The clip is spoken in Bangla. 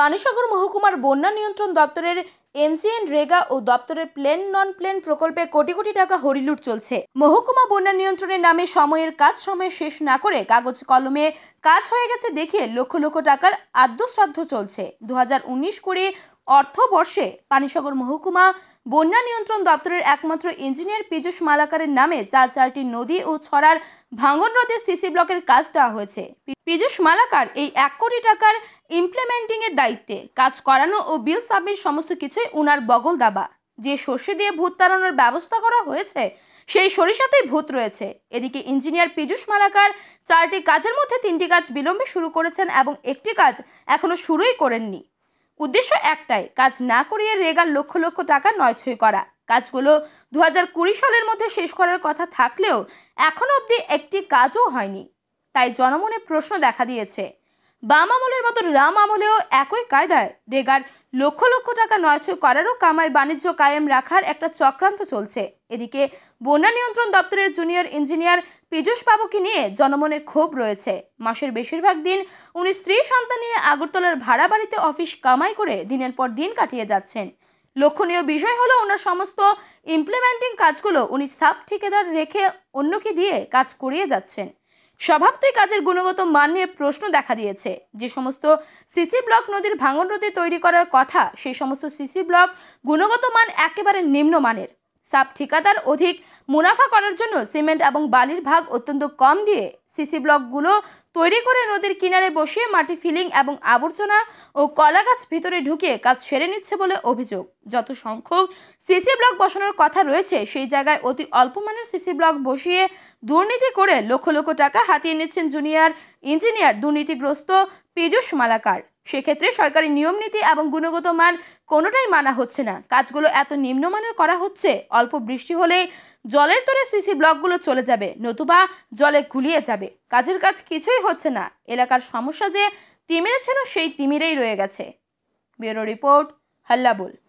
পানিসাগর মহকুমার বন্যা নিয়ন্ত্রণ দপ্তরের এমসিএন রেগা ও দপ্তরের প্লেন নন প্লেন প্রকল্পে কোটি কোটি টাকা হরিলুট চলছে মহকুমা বন্যা নিয়ন্ত্রণের নামে সময়ের কাজ সময় শেষ না করে কাগজ কলমে কাজ হয়ে গেছে দেখে লক্ষ লক্ষ টাকার আদ্যশ্রাদ্ধ চলছে দু হাজার উনিশ কুড়ি অর্থবর্ষে পানিসাগর মহকুমা বন্যা নিয়ন্ত্রণ দপ্তরের একমাত্র ইঞ্জিনিয়ার পীযুষ মালাকারের নামে চার চারটি নদী ও ছড়ার ভাঙন রোধে সিসি ব্লকের কাজ দেওয়া হয়েছে পীযুষ মালাকার এই এক কোটি টাকার ইমপ্লিমেন্টিংয়ের দায়িত্বে কাজ করানো ও বিল সাবমিট সমস্ত কিছুই উনার বগল দাবা যে সর্ষে দিয়ে ভূত তাড়ানোর ব্যবস্থা করা হয়েছে সেই সরিষাতেই ভূত রয়েছে এদিকে ইঞ্জিনিয়ার পীযুষ মালাকার চারটি কাজের মধ্যে তিনটি কাজ বিলম্বে শুরু করেছেন এবং একটি কাজ এখনও শুরুই করেননি উদ্দেশ্য একটাই কাজ না করিয়ে রেগার লক্ষ লক্ষ টাকা নয়ছয় করা কাজগুলো দু সালের মধ্যে শেষ করার কথা থাকলেও এখনো অবধি একটি কাজও হয়নি তাই জনমনে প্রশ্ন দেখা দিয়েছে বাম আমলের মতো রাম আমলেও একই কায়দায় রেগার লক্ষ লক্ষ টাকা নয়ছ করারও কামায় বাণিজ্য কায়েম রাখার একটা চক্রান্ত চলছে এদিকে বন্যা নিয়ন্ত্রণ দপ্তরের জুনিয়র ইঞ্জিনিয়ার পীযুষ বাবুকে নিয়ে জনমনে ক্ষোভ রয়েছে মাসের বেশিরভাগ দিন উনি স্ত্রী সন্তান নিয়ে আগরতলার ভাড়া বাড়িতে অফিস কামাই করে দিনের পর দিন কাটিয়ে যাচ্ছেন লক্ষণীয় বিষয় হলো ওনার সমস্ত ইমপ্লিমেন্টিং কাজগুলো উনি সাব ঠিকাদার রেখে অন্যকে দিয়ে কাজ করিয়ে যাচ্ছেন স্বভাবতই কাজের গুণগত মান নিয়ে প্রশ্ন দেখা দিয়েছে যে সমস্ত সিসি ব্লক নদীর ভাঙন রোধে তৈরি করার কথা সেই সমস্ত সিসি ব্লক গুণগত মান একেবারে নিম্নমানের সাব ঠিকাদার অধিক মুনাফা করার জন্য সিমেন্ট এবং বালির ভাগ অত্যন্ত কম দিয়ে সিসি ব্লকগুলো তৈরি করে নদীর কিনারে বসিয়ে মাটি ফিলিং এবং আবর্জনা ও কলাগাছ ভিতরে ঢুকিয়ে কাজ সেরে নিচ্ছে বলে অভিযোগ যত সংখ্যক সিসি ব্লক বসানোর কথা রয়েছে সেই জায়গায় অতি অল্প মানের সিসি ব্লক বসিয়ে দুর্নীতি করে লক্ষ লক্ষ টাকা হাতিয়ে নিচ্ছেন জুনিয়র ইঞ্জিনিয়ার দুর্নীতিগ্রস্ত পীযুষ মালাকার সেক্ষেত্রে সরকারি নিয়ম নীতি এবং গুণগত মান কোনোটাই মানা হচ্ছে না কাজগুলো এত নিম্নমানের করা হচ্ছে অল্প বৃষ্টি হলে জলের তোরে সিসি ব্লকগুলো চলে যাবে নতুবা জলে গুলিয়ে যাবে কাজের কাজ কিছুই হচ্ছে না এলাকার সমস্যা যে তিমিরে ছিল সেই তিমিরেই রয়ে গেছে ব্যুরো রিপোর্ট হাল্লাবুল